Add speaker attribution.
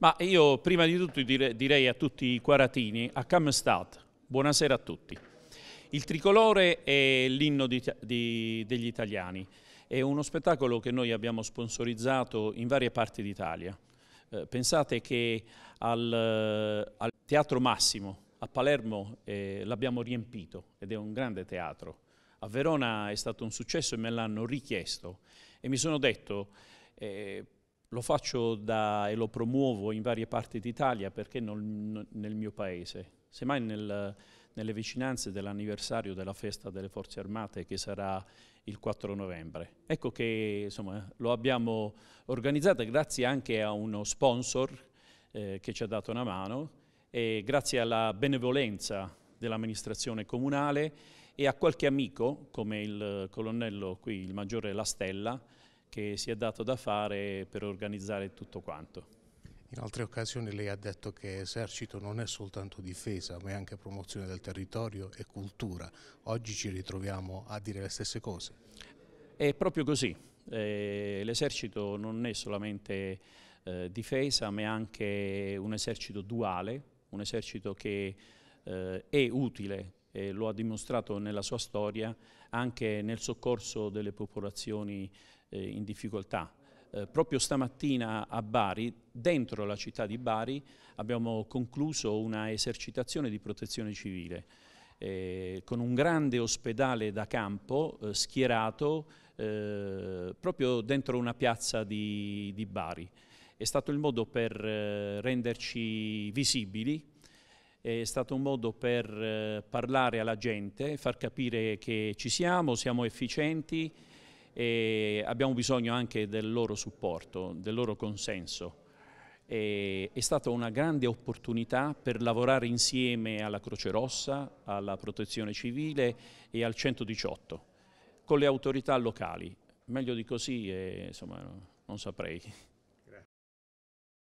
Speaker 1: Ma io prima di tutto direi a tutti i quaratini, a Kamstad, buonasera a tutti. Il tricolore è l'inno di, di, degli italiani, è uno spettacolo che noi abbiamo sponsorizzato in varie parti d'Italia. Eh, pensate che al, al, Teatro Massimo a Palermo eh, l'abbiamo riempito ed è un grande teatro. A Verona è stato un successo e me l'hanno richiesto e mi sono detto eh, lo faccio da, e lo promuovo in varie parti d'Italia, perché non nel mio paese? Semmai nel, nelle vicinanze dell'anniversario della festa delle forze armate che sarà il 4 novembre. Ecco che insomma, lo abbiamo organizzato grazie anche a uno sponsor eh, che ci ha dato una mano e grazie alla benevolenza dell'amministrazione comunale e a qualche amico come il colonnello qui, il maggiore La Stella, che si è dato da fare per organizzare tutto quanto.
Speaker 2: In altre occasioni lei ha detto che esercito non è soltanto difesa, ma è anche promozione del territorio e cultura. Oggi ci ritroviamo a dire le stesse cose.
Speaker 1: È proprio così. Eh, l'esercito non è solamente eh, difesa, ma è anche un esercito duale, un esercito che eh, è utile eh, lo ha dimostrato nella sua storia anche nel soccorso delle popolazioni eh, in difficoltà. Eh, proprio stamattina a Bari, dentro la città di Bari, abbiamo concluso una esercitazione di protezione civile eh, con un grande ospedale da campo eh, schierato eh, proprio dentro una piazza di, di Bari. È stato il modo per renderci visibili è stato un modo per eh, parlare alla gente, far capire che ci siamo, siamo efficienti e abbiamo bisogno anche del loro supporto, del loro consenso. E, è stata una grande opportunità per lavorare insieme alla Croce Rossa, alla Protezione Civile e al 118, con le autorità locali. Meglio di così, eh, insomma, non saprei.